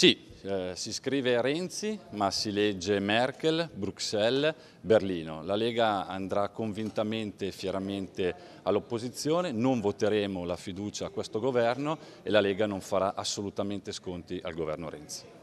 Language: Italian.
Sì, eh, si scrive Renzi ma si legge Merkel, Bruxelles, Berlino. La Lega andrà convintamente e fieramente all'opposizione, non voteremo la fiducia a questo governo e la Lega non farà assolutamente sconti al governo Renzi.